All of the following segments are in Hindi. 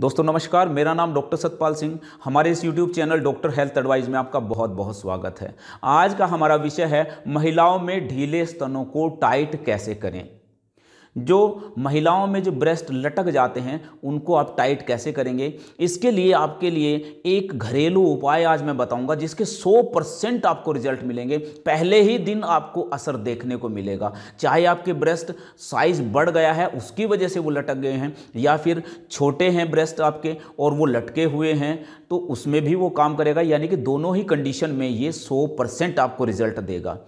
दोस्तों नमस्कार मेरा नाम डॉक्टर सतपाल सिंह हमारे इस YouTube channel doctor health advice में आपका बहुत बहुत स्वागत है आज का हमारा विषय है महिलाओं में ढीले स्तनों को टाइट कैसे करें जो महिलाओं में जो ब्रेस्ट लटक जाते हैं उनको आप टाइट कैसे करेंगे इसके लिए आपके लिए एक घरेलू उपाय आज मैं बताऊंगा जिसके 100 परसेंट आपको रिजल्ट मिलेंगे पहले ही दिन आपको असर देखने को मिलेगा चाहे आपके ब्रेस्ट साइज बढ़ गया है उसकी वजह से वो लटक गए हैं या फिर छोटे हैं ब्रेस्ट आपके और वो लटके हुए हैं तो उसमें भी वो काम करेगा यानी कि दोनों ही कंडीशन में ये सौ परसेंट आपको रिजल्ट देगा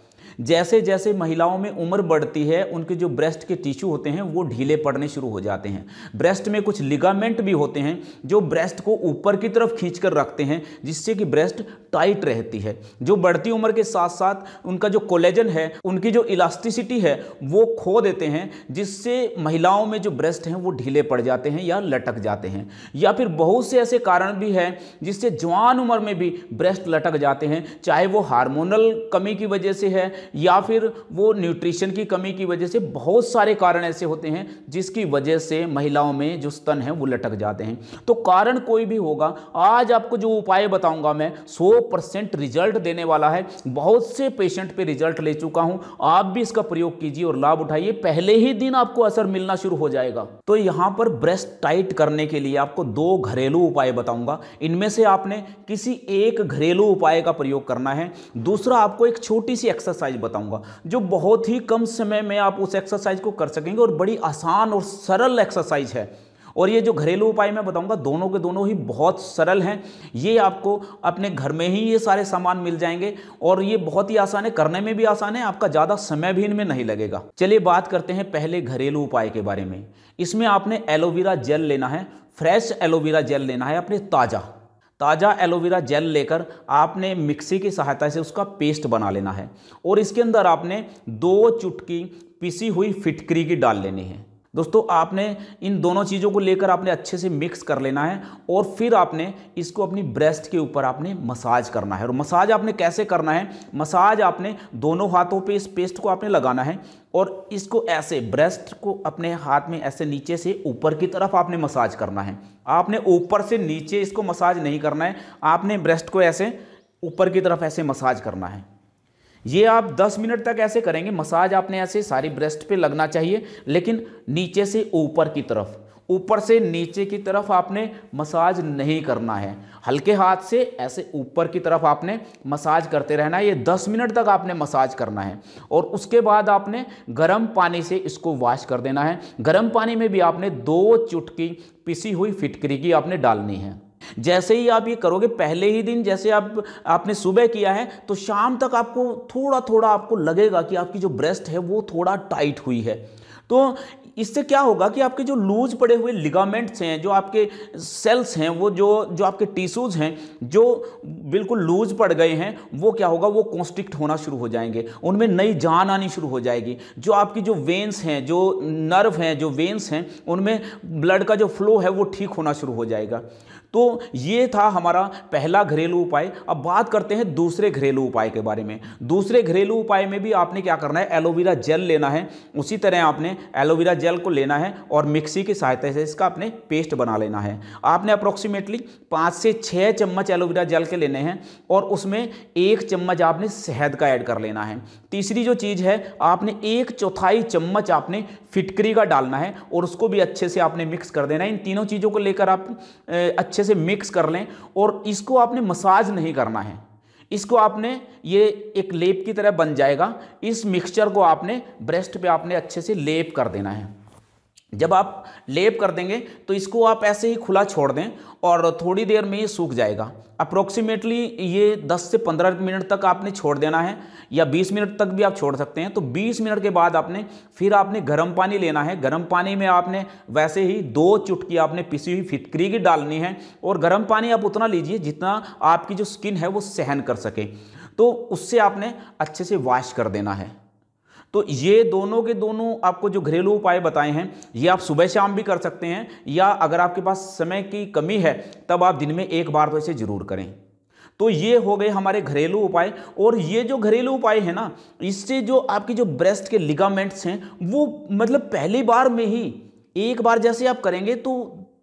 जैसे जैसे महिलाओं में उम्र बढ़ती है उनके जो ब्रेस्ट के टिश्यू होते हैं वो ढीले पड़ने शुरू हो जाते हैं ब्रेस्ट में कुछ लिगामेंट भी होते हैं जो ब्रेस्ट को ऊपर की तरफ खींच कर रखते हैं जिससे कि ब्रेस्ट टाइट रहती है जो बढ़ती उम्र के साथ साथ उनका जो कोलेजन है उनकी जो इलास्टिसिटी है वो खो देते हैं जिससे महिलाओं में जो ब्रेस्ट हैं वो ढीले पड़ जाते हैं या लटक जाते हैं या फिर बहुत से ऐसे कारण भी हैं जिससे जवान उम्र में भी ब्रेस्ट लटक जाते हैं चाहे वो हार्मोनल कमी की वजह से है या फिर वो न्यूट्रिशन की कमी की वजह से बहुत सारे कारण ऐसे होते हैं जिसकी वजह से महिलाओं में जो स्तन है वो लटक जाते हैं तो कारण कोई भी होगा आज आपको जो उपाय बताऊंगा मैं 100 परसेंट रिजल्ट देने वाला है बहुत से पेशेंट पे रिजल्ट ले चुका हूं आप भी इसका प्रयोग कीजिए और लाभ उठाइए पहले ही दिन आपको असर मिलना शुरू हो जाएगा तो यहां पर ब्रेस्ट टाइट करने के लिए आपको दो घरेलू उपाय बताऊंगा इनमें से आपने किसी एक घरेलू उपाय का प्रयोग करना है दूसरा आपको एक छोटी सी एक्सरसाइज एक्सरसाइज बताऊंगा जो बहुत ही कम समय में आप उस एक्सरसाइज को कर सकेंगे और बड़ी आसान और सरल एक्सरसाइज है और ये जो घरेलू उपाय मैं बताऊंगा दोनों के दोनों ही बहुत सरल हैं ये आपको अपने घर में ही ये सारे सामान मिल जाएंगे और ये बहुत ही आसान है करने में भी आसान है आपका ज़्यादा समय भी इनमें नहीं लगेगा चलिए बात करते हैं पहले घरेलू उपाय के बारे में इसमें आपने एलोवेरा जेल लेना है फ्रेश एलोवेरा जेल लेना है अपने ताज़ा ताज़ा एलोवेरा जेल लेकर आपने मिक्सी की सहायता से उसका पेस्ट बना लेना है और इसके अंदर आपने दो चुटकी पिसी हुई फिटकरी की डाल लेनी है दोस्तों आपने इन दोनों चीज़ों को लेकर आपने अच्छे से मिक्स कर लेना है और फिर आपने इसको अपनी ब्रेस्ट के ऊपर आपने मसाज करना है और मसाज आपने कैसे करना है मसाज आपने दोनों हाथों पे इस पेस्ट को आपने लगाना है और इसको ऐसे ब्रेस्ट को अपने हाथ में ऐसे नीचे से ऊपर की तरफ आपने मसाज करना है आपने ऊपर से नीचे इसको मसाज नहीं करना है आपने ब्रेस्ट को ऐसे ऊपर की तरफ ऐसे मसाज करना है ये आप 10 मिनट तक ऐसे करेंगे मसाज आपने ऐसे सारी ब्रेस्ट पे लगना चाहिए लेकिन नीचे से ऊपर की तरफ ऊपर से नीचे की तरफ आपने मसाज नहीं करना है हल्के हाथ से ऐसे ऊपर की तरफ आपने मसाज करते रहना है ये 10 मिनट तक आपने मसाज करना है और उसके बाद आपने गर्म पानी से इसको वॉश कर देना है गर्म पानी में भी आपने दो चुटकी पिसी हुई फिटकरी की आपने डालनी है जैसे ही आप ये करोगे पहले ही दिन जैसे आप आपने सुबह किया है तो शाम तक आपको थोड़ा थोड़ा आपको लगेगा कि आपकी जो ब्रेस्ट है वो थोड़ा टाइट हुई है तो इससे क्या होगा कि आपके जो लूज पड़े हुए लिगामेंट्स हैं जो आपके सेल्स हैं वो जो जो आपके टिश्यूज हैं जो बिल्कुल लूज पड़ गए हैं वो क्या होगा वो कॉन्स्ट्रिक्ट होना शुरू हो जाएंगे उनमें नई जान आनी शुरू हो जाएगी जो आपकी जो वेंस हैं जो नर्व हैं जो वेंस हैं उनमें ब्लड का जो फ्लो है वो ठीक होना शुरू हो जाएगा तो ये था हमारा पहला घरेलू उपाय अब बात करते हैं दूसरे घरेलू उपाय के बारे में दूसरे घरेलू उपाय में भी आपने क्या करना है एलोवेरा जेल लेना है उसी तरह आपने एलोवेरा जेल को लेना है और मिक्सी की सहायता से इसका आपने पेस्ट बना लेना है आपने अप्रोक्सीमेटली पाँच से छः चम्मच एलोवेरा जेल के लेने हैं और उसमें एक चम्मच आपने शहद का ऐड कर लेना है तीसरी जो चीज़ है आपने एक चौथाई चम्मच आपने फिटकरी का डालना है और उसको भी अच्छे से आपने मिक्स कर देना है इन तीनों चीज़ों को लेकर आप अच्छे से मिक्स कर लें और इसको आपने मसाज नहीं करना है इसको आपने ये एक लेप की तरह बन जाएगा इस मिक्सचर को आपने ब्रेस्ट पे आपने अच्छे से लेप कर देना है जब आप लेप कर देंगे तो इसको आप ऐसे ही खुला छोड़ दें और थोड़ी देर में ये सूख जाएगा अप्रोक्सीमेटली ये 10 से 15 मिनट तक आपने छोड़ देना है या 20 मिनट तक भी आप छोड़ सकते हैं तो 20 मिनट के बाद आपने फिर आपने गर्म पानी लेना है गर्म पानी में आपने वैसे ही दो चुटकी आपने पिसी हुई फिटकरी की डालनी है और गर्म पानी आप उतना लीजिए जितना आपकी जो स्किन है वो सहन कर सके तो उससे आपने अच्छे से वॉश कर देना है तो ये दोनों के दोनों आपको जो घरेलू उपाय बताए हैं ये आप सुबह शाम भी कर सकते हैं या अगर आपके पास समय की कमी है तब आप दिन में एक बार तो इसे ज़रूर करें तो ये हो गए हमारे घरेलू उपाय और ये जो घरेलू उपाय है ना इससे जो आपकी जो ब्रेस्ट के लिगामेंट्स हैं वो मतलब पहली बार में ही एक बार जैसे आप करेंगे तो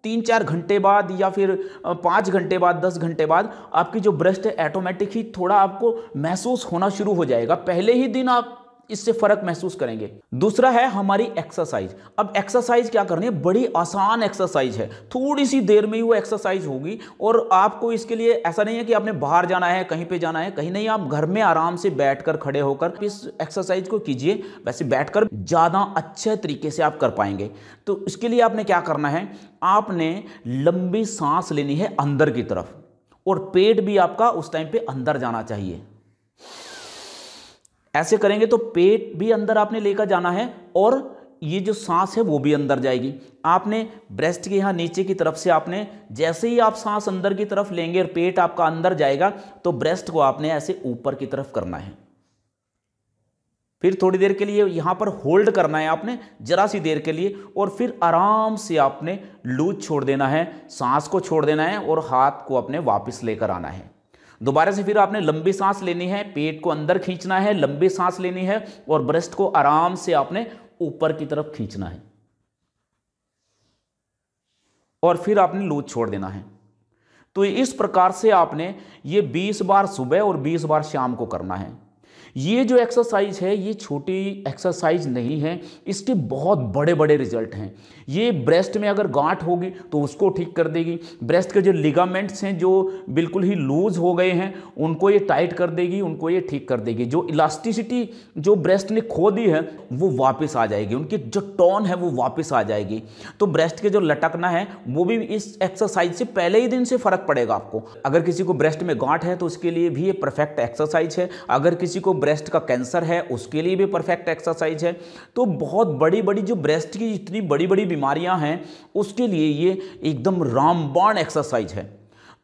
तीन चार घंटे बाद या फिर पाँच घंटे बाद दस घंटे बाद आपकी जो ब्रेस्ट है ऑटोमेटिक ही थोड़ा आपको महसूस होना शुरू हो जाएगा पहले ही दिन आप इससे फर्क महसूस करेंगे दूसरा है हमारी एक्सरसाइज अब एक्सरसाइज क्या करनी है बड़ी आसान एक्सरसाइज है थोड़ी सी देर में ही वो एक्सरसाइज होगी और आपको इसके लिए ऐसा नहीं है कि आपने बाहर जाना है कहीं पे जाना है कहीं नहीं आप घर में आराम से बैठकर खड़े होकर इस एक्सरसाइज को कीजिए वैसे बैठ ज़्यादा अच्छे तरीके से आप कर पाएंगे तो इसके लिए आपने क्या करना है आपने लंबी सांस लेनी है अंदर की तरफ और पेट भी आपका उस टाइम पे अंदर जाना चाहिए ऐसे करेंगे तो पेट भी अंदर आपने लेकर जाना है और ये जो सांस है वो भी अंदर जाएगी आपने ब्रेस्ट के यहाँ नीचे की तरफ से आपने जैसे ही आप सांस अंदर की तरफ लेंगे और पेट आपका अंदर जाएगा तो ब्रेस्ट को आपने ऐसे ऊपर की तरफ करना है फिर थोड़ी देर के लिए यहाँ पर होल्ड करना है आपने जरा सी देर के लिए और फिर आराम से आपने लूज छोड़ देना है सांस को छोड़ देना है और हाथ को अपने वापस लेकर आना है दोबारा से फिर आपने लंबी सांस लेनी है पेट को अंदर खींचना है लंबी सांस लेनी है और ब्रेस्ट को आराम से आपने ऊपर की तरफ खींचना है और फिर आपने लूज छोड़ देना है तो इस प्रकार से आपने ये 20 बार सुबह और 20 बार शाम को करना है ये जो एक्सरसाइज है ये छोटी एक्सरसाइज नहीं है इसके बहुत बड़े बड़े रिजल्ट हैं ये ब्रेस्ट में अगर गांठ होगी तो उसको ठीक कर देगी ब्रेस्ट के जो लिगामेंट्स हैं जो बिल्कुल ही लूज हो गए हैं उनको ये टाइट कर देगी उनको ये ठीक कर देगी जो इलास्टिसिटी जो ब्रेस्ट ने खो दी है वो वापस आ जाएगी उनकी जो टोन है वो वापस आ जाएगी तो ब्रेस्ट के जो लटकना है वो भी इस एक्सरसाइज से पहले ही दिन से फ़र्क पड़ेगा आपको अगर किसी को ब्रेस्ट में गांठ है तो उसके लिए भी ये परफेक्ट एक्सरसाइज है अगर किसी को ब्रेस्ट का कैंसर है उसके लिए भी परफेक्ट एक्सरसाइज है तो बहुत बड़ी बड़ी जो ब्रेस्ट की इतनी बड़ी बड़ी बीमारियां हैं उसके लिए ये एकदम रामबाण एक्सरसाइज है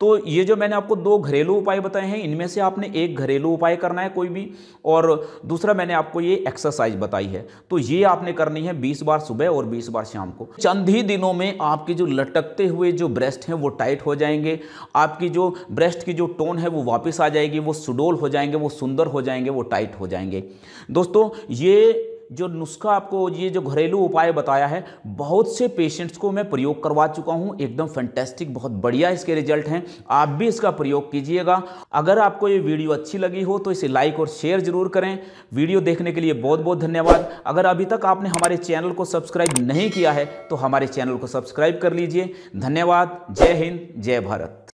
तो ये जो मैंने आपको दो घरेलू उपाय बताए हैं इनमें से आपने एक घरेलू उपाय करना है कोई भी और दूसरा मैंने आपको ये एक्सरसाइज बताई है तो ये आपने करनी है बीस बार सुबह और बीस बार शाम को चंद ही दिनों में आपके जो लटकते हुए जो ब्रेस्ट हैं वो टाइट हो जाएंगे आपकी जो ब्रेस्ट की जो टोन है वो वापस आ जाएगी वो सुडोल हो जाएंगे वो सुंदर हो जाएंगे वो टाइट हो जाएंगे दोस्तों ये जो नुस्खा आपको ये जो घरेलू उपाय बताया है बहुत से पेशेंट्स को मैं प्रयोग करवा चुका हूँ एकदम फैंटेस्टिक बहुत बढ़िया इसके रिजल्ट हैं आप भी इसका प्रयोग कीजिएगा अगर आपको ये वीडियो अच्छी लगी हो तो इसे लाइक और शेयर जरूर करें वीडियो देखने के लिए बहुत बहुत धन्यवाद अगर अभी तक आपने हमारे चैनल को सब्सक्राइब नहीं किया है तो हमारे चैनल को सब्सक्राइब कर लीजिए धन्यवाद जय हिंद जय भारत